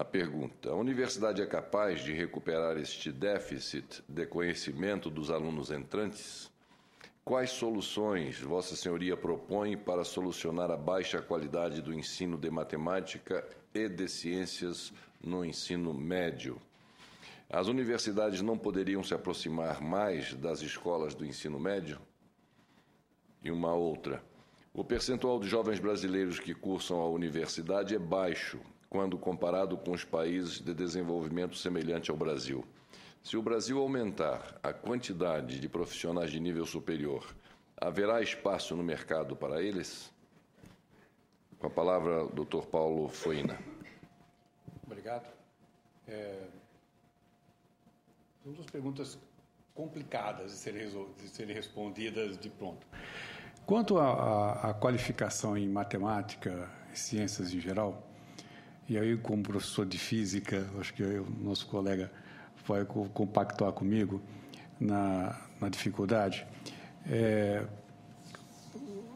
A pergunta: a universidade é capaz de recuperar este déficit de conhecimento dos alunos entrantes? Quais soluções Vossa Senhoria propõe para solucionar a baixa qualidade do ensino de matemática e de ciências no ensino médio? As universidades não poderiam se aproximar mais das escolas do ensino médio? E uma outra. O percentual de jovens brasileiros que cursam a universidade é baixo, quando comparado com os países de desenvolvimento semelhante ao Brasil. Se o Brasil aumentar a quantidade de profissionais de nível superior, haverá espaço no mercado para eles? Com a palavra, Dr. Paulo Foina. Obrigado. É uma das perguntas complicadas de serem, de serem respondidas de pronto. Quanto à qualificação em matemática e ciências em geral, e aí, como professor de física, acho que o nosso colega vai compactuar comigo na, na dificuldade. É,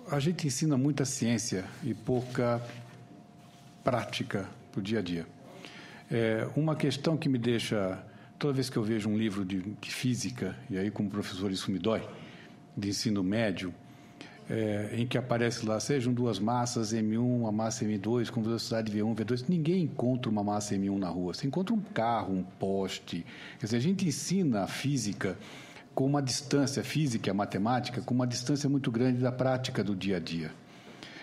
a gente ensina muita ciência e pouca prática para o dia a dia. É, uma questão que me deixa, toda vez que eu vejo um livro de, de física, e aí como professor isso me dói, de ensino médio, é, em que aparece lá, sejam duas massas M1, uma massa M2, com velocidade V1, V2, ninguém encontra uma massa M1 na rua. Você encontra um carro, um poste. Quer dizer, a gente ensina a física com uma distância a física, a matemática, com uma distância muito grande da prática do dia a dia.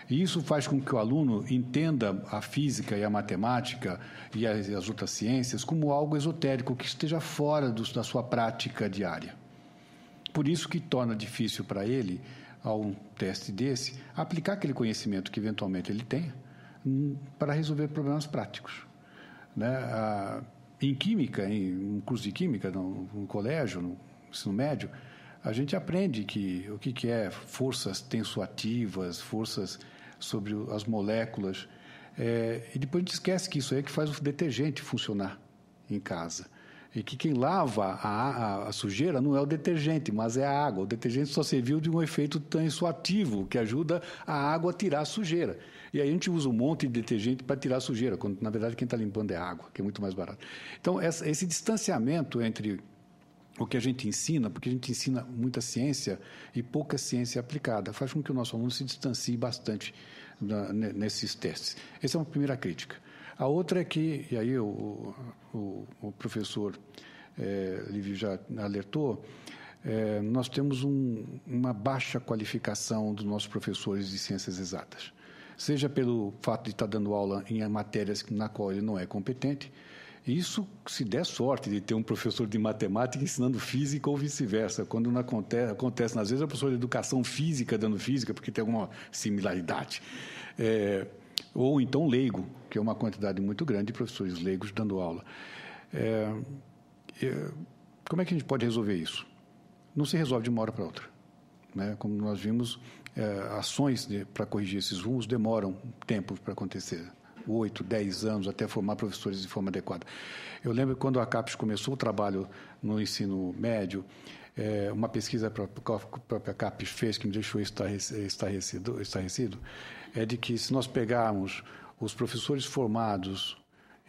E isso faz com que o aluno entenda a física e a matemática e as, as outras ciências como algo esotérico que esteja fora do, da sua prática diária. Por isso que torna difícil para ele a um teste desse, aplicar aquele conhecimento que eventualmente ele tenha hum, para resolver problemas práticos. Né? em química, em um curso de química, no, no colégio, no ensino médio, a gente aprende que o que, que é forças tensoativas, forças sobre as moléculas, é, e depois a gente esquece que isso aí é que faz o detergente funcionar em casa e que quem lava a, a, a, sujeira não é o detergente, mas é a água. O detergente só serviu de um efeito tansuativo, que ajuda a água a tirar a sujeira. E aí a gente usa um monte de detergente para tirar a sujeira, quando na verdade quem está limpando é a água, que é muito mais barato. Então, essa, esse distanciamento entre o que a gente ensina, porque a gente ensina muita ciência e pouca ciência aplicada, faz com que o nosso aluno se distancie bastante na, nesses testes. Essa é uma primeira crítica. A outra é que, e aí o, o, o professor é, Livio já alertou, é, nós temos um, uma baixa qualificação dos nossos professores de ciências exatas. Seja pelo fato de estar dando aula em matérias na qual ele não é competente, isso se der sorte de ter um professor de matemática ensinando física ou vice-versa. Quando não acontece, acontece, às vezes, a professor de educação física dando física, porque tem alguma similaridade. É, ou então leigo, que é uma quantidade muito grande de professores leigos dando aula. É, é, como é que a gente pode resolver isso? Não se resolve de uma hora para outra. Né? Como nós vimos, é, ações para corrigir esses rumos demoram tempo para acontecer. oito dez anos até formar professores de forma adequada. Eu lembro quando a CAPES começou o trabalho no ensino médio, é, uma pesquisa que a própria CAPES fez, que me deixou estarrecido, estarrecido, é de que se nós pegarmos os professores formados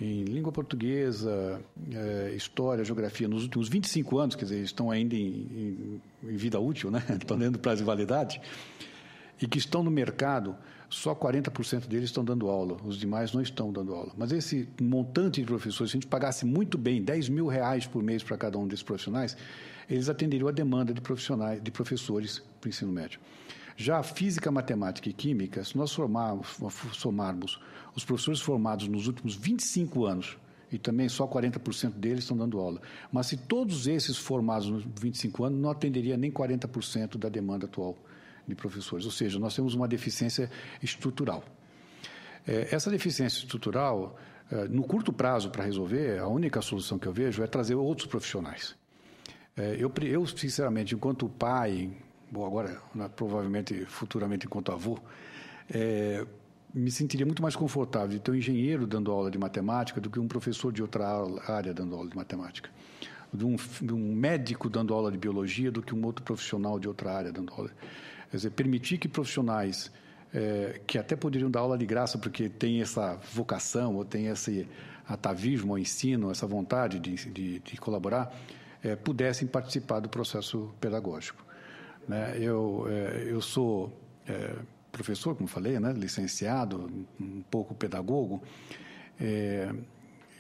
em língua portuguesa, é, história, geografia, nos últimos 25 anos, quer dizer, estão ainda em, em, em vida útil, né? estão dentro do prazo de validade, e que estão no mercado, só 40% deles estão dando aula, os demais não estão dando aula. Mas esse montante de professores, se a gente pagasse muito bem, 10 mil reais por mês para cada um desses profissionais, eles atenderiam a demanda de profissionais, de professores para o ensino médio. Já a física, matemática e química, se nós somarmos, os professores formados nos últimos 25 anos, e também só 40% deles estão dando aula. Mas se todos esses formados nos 25 anos, não atenderia nem 40% da demanda atual de professores. Ou seja, nós temos uma deficiência estrutural. É, essa deficiência estrutural, é, no curto prazo para resolver, a única solução que eu vejo é trazer outros profissionais. É, eu, eu sinceramente, enquanto pai, bom, agora né, provavelmente futuramente enquanto avô, é, me sentiria muito mais confortável de ter um engenheiro dando aula de matemática do que um professor de outra área dando aula de matemática. De um, de um médico dando aula de biologia do que um outro profissional de outra área dando aula. Quer dizer, permitir que profissionais é, que até poderiam dar aula de graça porque tem essa vocação ou tem esse atavismo ao ensino, essa vontade de, de, de colaborar, é, pudessem participar do processo pedagógico. Né? Eu, é, eu sou é, professor, como falei, né? licenciado, um pouco pedagogo, é,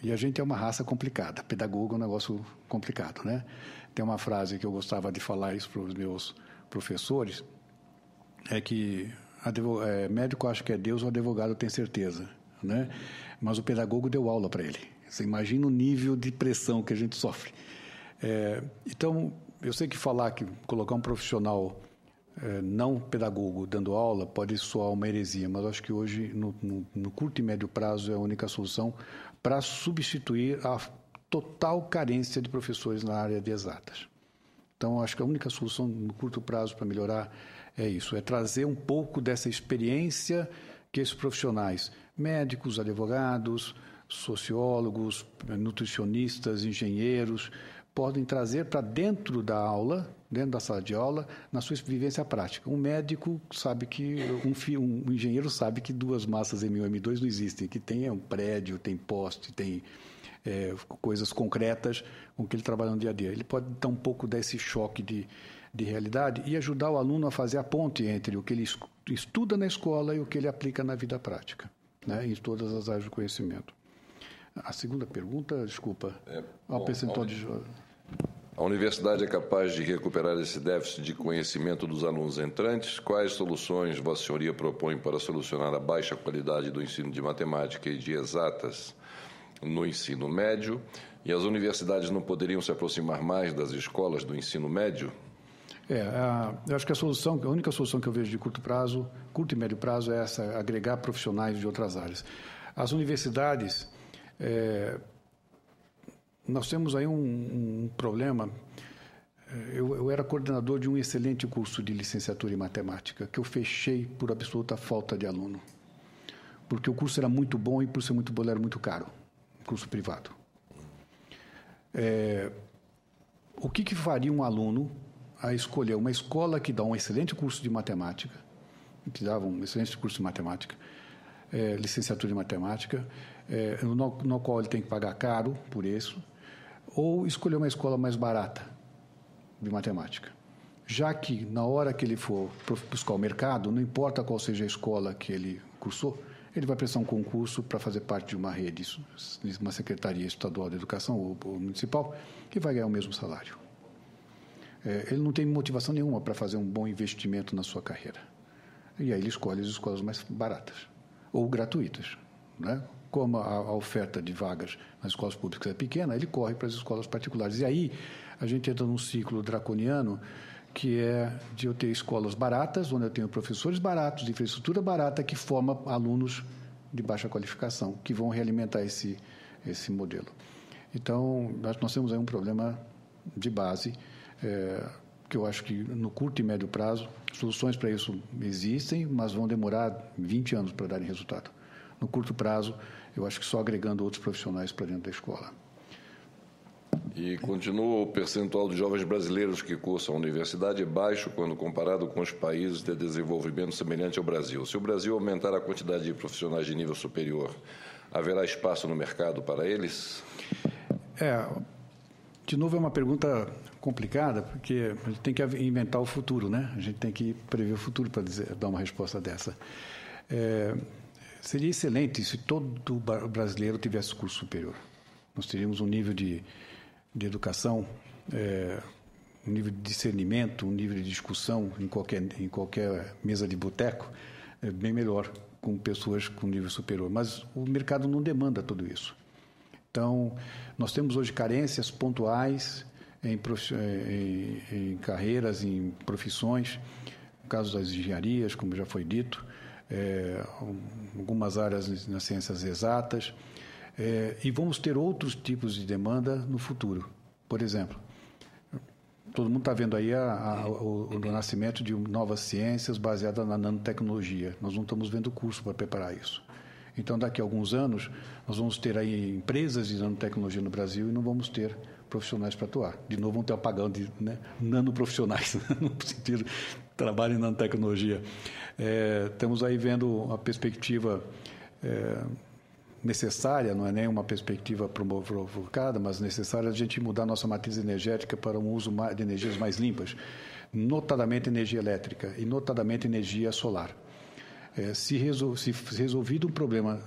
e a gente é uma raça complicada. Pedagogo é um negócio complicado. Né? Tem uma frase que eu gostava de falar isso para os meus professores, é que é, médico acha que é Deus, o advogado tem certeza, né? Mas o pedagogo deu aula para ele. Você imagina o nível de pressão que a gente sofre. É, então, eu sei que falar que colocar um profissional é, não pedagogo dando aula pode soar uma heresia, mas acho que hoje, no, no, no curto e médio prazo, é a única solução para substituir a total carência de professores na área de exatas. Então, acho que a única solução no curto prazo para melhorar é isso, é trazer um pouco dessa experiência que esses profissionais, médicos, advogados, sociólogos, eh, nutricionistas, engenheiros, podem trazer para dentro da aula, dentro da sala de aula, na sua vivência prática. Um médico sabe que um, um engenheiro sabe que duas massas M1 e M2 não existem, que tem é um prédio, tem poste, tem é, coisas concretas com que ele trabalha no dia a dia. Ele pode dar um pouco desse choque de, de realidade e ajudar o aluno a fazer a ponte entre o que ele estuda na escola e o que ele aplica na vida prática, né, em todas as áreas do conhecimento. A segunda pergunta, desculpa, é, bom, ao percentual de... A universidade é capaz de recuperar esse déficit de conhecimento dos alunos entrantes? Quais soluções Vossa Senhoria propõe para solucionar a baixa qualidade do ensino de matemática e de exatas? no ensino médio e as universidades não poderiam se aproximar mais das escolas do ensino médio? É, a, eu acho que a solução, a única solução que eu vejo de curto prazo, curto e médio prazo, é essa, agregar profissionais de outras áreas. As universidades, é, nós temos aí um, um problema. É, eu, eu, era coordenador de um excelente curso de licenciatura em matemática, que eu fechei por absoluta falta de aluno. Porque o curso era muito bom e, por ser muito bom, era muito caro curso privado. É, o que, que faria um aluno a escolher uma escola que dá um excelente curso de matemática, que dava um excelente curso de matemática, é, licenciatura em matemática, é, no, no qual ele tem que pagar caro por isso, ou escolher uma escola mais barata de matemática já que na hora que ele for buscar o mercado, não importa qual seja a escola que ele cursou, ele vai prestar um concurso para fazer parte de uma rede, uma secretaria estadual de educação ou, ou municipal, que vai ganhar o mesmo salário. É, ele não tem motivação nenhuma para fazer um bom investimento na sua carreira. E aí ele escolhe as escolas mais baratas ou gratuitas. Né? Como a, a oferta de vagas nas escolas públicas é pequena, ele corre para as escolas particulares. E aí a gente entra num ciclo draconiano que é de eu ter escolas baratas, onde eu tenho professores baratos, infraestrutura barata que forma alunos de baixa qualificação, que vão realimentar esse, esse modelo. Então, nós temos aí um problema de base, é, que eu acho que no curto e médio prazo, soluções para isso existem, mas vão demorar 20 anos para darem resultado. No curto prazo, eu acho que só agregando outros profissionais para dentro da escola. E continua o percentual de jovens brasileiros que cursam a universidade baixo quando comparado com os países de desenvolvimento semelhante ao Brasil. Se o Brasil aumentar a quantidade de profissionais de nível superior, haverá espaço no mercado para eles? É, de novo é uma pergunta complicada, porque a gente tem que inventar o futuro, né? A gente tem que prever o futuro para dizer, dar uma resposta dessa. É, seria excelente se todo brasileiro tivesse curso superior. Nós teríamos um nível de de educação, é, um nível de discernimento, um nível de discussão em qualquer, em qualquer mesa de boteco é bem melhor com pessoas com nível superior. Mas o mercado não demanda tudo isso. Então, nós temos hoje carências pontuais em, em, em carreiras, em profissões, no caso das engenharias, como já foi dito, é, algumas áreas nas ciências exatas. É, e vamos ter outros tipos de demanda no futuro. Por exemplo, todo mundo está vendo aí a, a, o, o, nascimento de novas ciências baseadas na nanotecnologia. Nós não estamos vendo curso para preparar isso. Então, daqui a alguns anos, nós vamos ter aí empresas de nanotecnologia no Brasil e não vamos ter profissionais para atuar. De novo, vão ter o apagão de né, nanoprofissionais, no sentido trabalho em nanotecnologia. É, estamos aí vendo a perspectiva é, necessária, não é nem uma perspectiva provocada, mas necessária a gente mudar nossa matriz energética para um uso de energias mais limpas, notadamente energia elétrica e notadamente energia solar. É, se, resol se resolvido um problema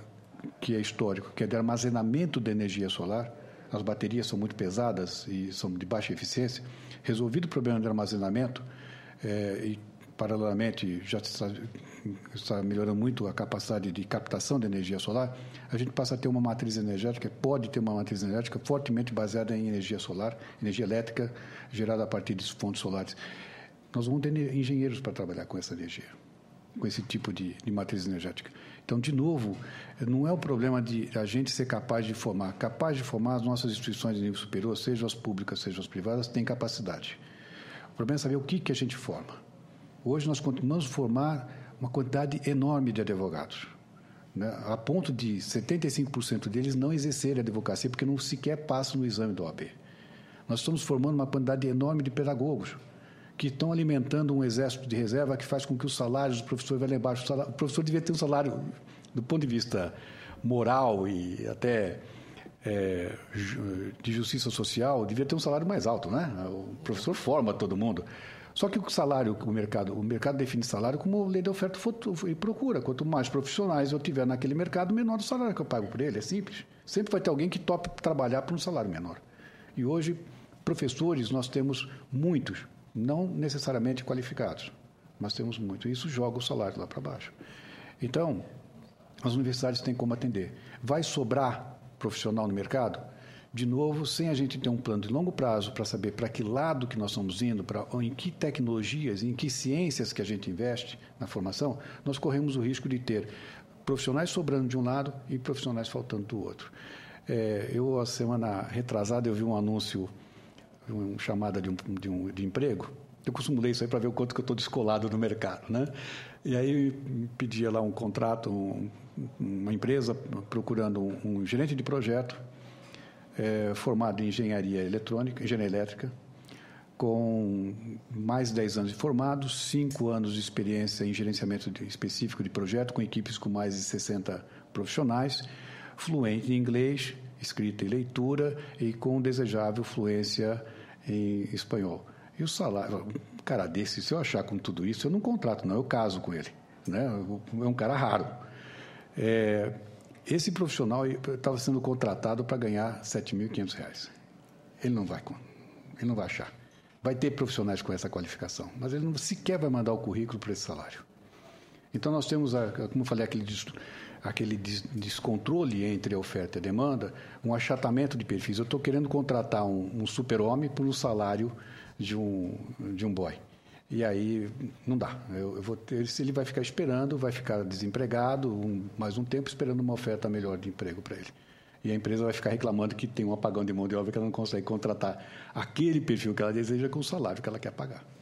que é histórico, que é de armazenamento de energia solar, as baterias são muito pesadas e são de baixa eficiência, resolvido o problema de armazenamento, é, e paralelamente já está melhorando muito a capacidade de captação de energia solar, a gente passa a ter uma matriz energética, pode ter uma matriz energética fortemente baseada em energia solar, energia elétrica gerada a partir de fontes solares. Nós vamos ter engenheiros para trabalhar com essa energia, com esse tipo de, de matriz energética. Então, de novo, não é o problema de a gente ser capaz de formar. Capaz de formar as nossas instituições de nível superior, sejam as públicas, sejam as privadas, tem capacidade. O problema é saber o que, que a gente forma. Hoje nós continuamos formar uma quantidade enorme de advogados, né? a ponto de 75% deles não exercerem a advocacia porque não sequer passam no exame do OAB. Nós estamos formando uma quantidade enorme de pedagogos que estão alimentando um exército de reserva que faz com que os salários dos professores vá lá embaixo. O, professor devia ter um salário, do ponto de vista moral e até é, de justiça social, devia ter um salário mais alto, né? O professor forma todo mundo. Só que o salário, o mercado, o mercado define salário como lei da oferta e procura. Quanto mais profissionais eu tiver naquele mercado, menor o salário que eu pago por ele. É simples. Sempre vai ter alguém que tope trabalhar por um salário menor. E hoje, professores, nós temos muitos, não necessariamente qualificados, mas temos muitos. Isso joga o salário lá para baixo. Então, as universidades têm como atender. Vai sobrar profissional no mercado? de novo, sem a gente ter um plano de longo prazo para saber para que lado que nós estamos indo, para em que tecnologias, em que ciências que a gente investe na formação, nós corremos o risco de ter profissionais sobrando de um lado e profissionais faltando do outro. É, eu, a semana retrasada, eu vi um anúncio, uma chamada de, um, de, um, de emprego, eu costumo ler isso aí para ver o quanto que eu estou descolado do mercado, né? E aí pedia lá um contrato, um, uma empresa procurando um, um gerente de projeto é, formado em engenharia eletrônica, engenharia elétrica, com mais de 10 anos de formado, 5 anos de experiência em gerenciamento de, específico de projeto, com equipes com mais de 60 profissionais, fluente em inglês, escrita e leitura, e com desejável fluência em espanhol. E o salário, um cara desse, se eu achar com tudo isso, eu não contrato, não, eu caso com ele. Né? É um cara raro. É, esse profissional estava sendo contratado para ganhar R$ 7.500. Ele não vai ele não vai achar. Vai ter profissionais com essa qualificação, mas ele não sequer vai mandar o currículo para esse salário. Então nós temos, a, como falei, aquele, aquele descontrole entre a oferta e a demanda, um achatamento de perfis. Eu estou querendo contratar um, um super-homem por um salário de um, de um boy. E aí não dá. Eu, eu vou ter, ele vai ficar esperando, vai ficar desempregado um, mais um tempo esperando uma oferta melhor de emprego para ele. E a empresa vai ficar reclamando que tem um apagão de mão de obra que ela não consegue contratar aquele perfil que ela deseja com o salário que ela quer pagar.